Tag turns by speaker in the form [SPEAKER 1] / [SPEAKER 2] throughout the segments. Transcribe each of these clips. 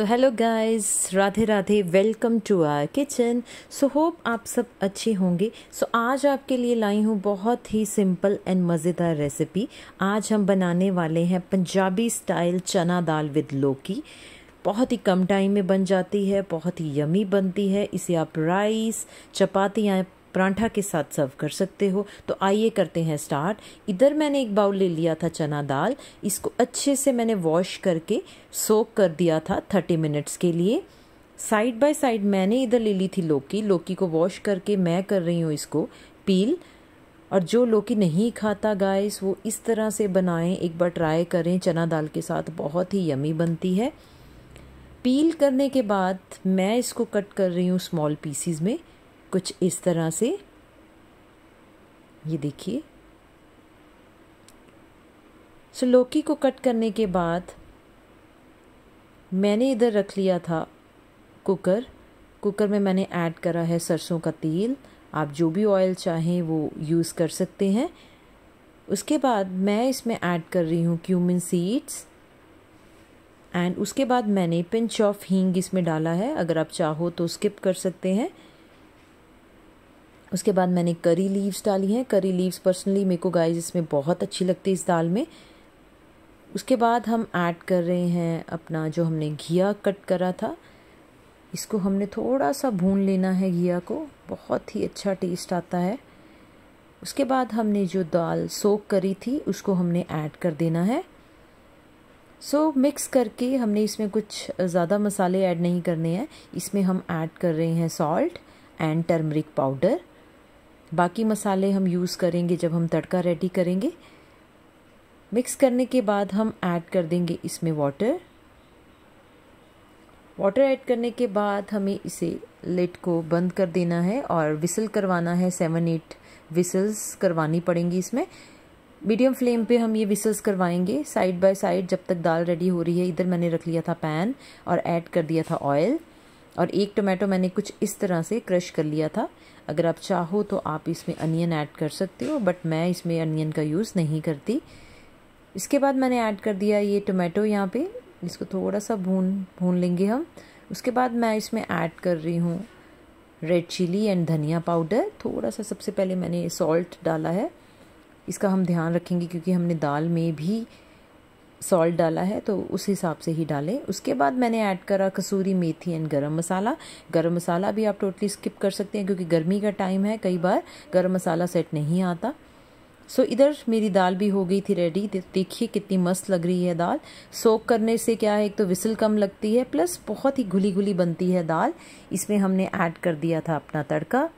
[SPEAKER 1] so hello guys Radhe Radhe welcome to our kitchen so hope आप सब अच्छे होंगे सो so, आज आपके लिए लाई हूँ बहुत ही सिंपल एंड मज़ेदार रेसिपी आज हम बनाने वाले हैं पंजाबी स्टाइल चना दाल विद लौकी बहुत ही कम टाइम में बन जाती है बहुत ही यमी बनती है इसे आप राइस चपाती या परांठा के साथ सर्व कर सकते हो तो आइए करते हैं स्टार्ट इधर मैंने एक बाउल ले लिया था चना दाल इसको अच्छे से मैंने वॉश करके सोक कर दिया था थर्टी मिनट्स के लिए साइड बाय साइड मैंने इधर ले ली थी लौकी लौकी को वॉश करके मैं कर रही हूँ इसको पील और जो लौकी नहीं खाता गाइस वो इस तरह से बनाएं एक बार ट्राई करें चना दाल के साथ बहुत ही यमी बनती है पील करने के बाद मैं इसको कट कर रही हूँ स्मॉल पीसीज में कुछ इस तरह से ये देखिए सो लौकी को कट करने के बाद मैंने इधर रख लिया था कुकर कुकर में मैंने ऐड करा है सरसों का तेल आप जो भी ऑयल चाहें वो यूज़ कर सकते हैं उसके बाद मैं इसमें ऐड कर रही हूँ क्यूमिन सीड्स एंड उसके बाद मैंने पिंच ऑफ हींग इसमें डाला है अगर आप चाहो तो स्किप कर सकते हैं उसके बाद मैंने करी लीव्स डाली हैं करी लीव्स पर्सनली मेरे को गाइस इसमें बहुत अच्छी लगती है इस दाल में उसके बाद हम ऐड कर रहे हैं अपना जो हमने घिया कट करा था इसको हमने थोड़ा सा भून लेना है घिया को बहुत ही अच्छा टेस्ट आता है उसके बाद हमने जो दाल सोक करी थी उसको हमने ऐड कर देना है सो so, मिक्स करके हमने इसमें कुछ ज़्यादा मसाले ऐड नहीं करने हैं इसमें हम ऐड कर रहे हैं सॉल्ट एंड टर्मरिक पाउडर बाकी मसाले हम यूज़ करेंगे जब हम तड़का रेडी करेंगे मिक्स करने के बाद हम ऐड कर देंगे इसमें वाटर वाटर ऐड करने के बाद हमें इसे लेट को बंद कर देना है और विसल करवाना है सेवन एट विसल्स करवानी पड़ेंगी इसमें मीडियम फ्लेम पे हम ये विसल्स करवाएंगे साइड बाय साइड जब तक दाल रेडी हो रही है इधर मैंने रख लिया था पैन और ऐड कर दिया था ऑयल और एक टोमेटो मैंने कुछ इस तरह से क्रश कर लिया था अगर आप चाहो तो आप इसमें अनियन ऐड कर सकते हो बट मैं इसमें अनियन का यूज़ नहीं करती इसके बाद मैंने ऐड कर दिया ये टोमेटो यहाँ पे इसको थोड़ा सा भून भून लेंगे हम उसके बाद मैं इसमें ऐड कर रही हूँ रेड चिली एंड धनिया पाउडर थोड़ा सा सबसे पहले मैंने सॉल्ट डाला है इसका हम ध्यान रखेंगे क्योंकि हमने दाल में भी सॉल्ट डाला है तो उस हिसाब से ही डालें उसके बाद मैंने ऐड करा कसूरी मेथी एंड गरम मसाला गरम मसाला भी आप टोटली स्किप कर सकते हैं क्योंकि गर्मी का टाइम है कई बार गरम मसाला सेट नहीं आता सो so, इधर मेरी दाल भी हो गई थी रेडी देखिए कितनी मस्त लग रही है दाल सोक करने से क्या है एक तो विसल कम लगती है प्लस बहुत ही घुली घुली बनती है दाल इसमें हमने ऐड कर दिया था अपना तड़का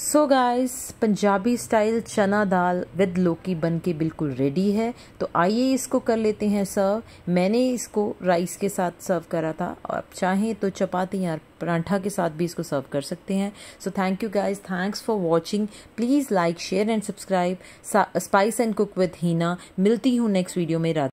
[SPEAKER 1] so guys Punjabi style chana dal with लोकी बन के बिल्कुल रेडी है तो आइए इसको कर लेते हैं सर्व मैंने इसको राइस के साथ सर्व करा था और आप चाहें तो चपाती या परांठा के साथ भी इसको सर्व कर सकते हैं so thank you guys thanks for watching please like share and subscribe spice and cook with Heena मिलती हूँ नेक्स्ट वीडियो में रात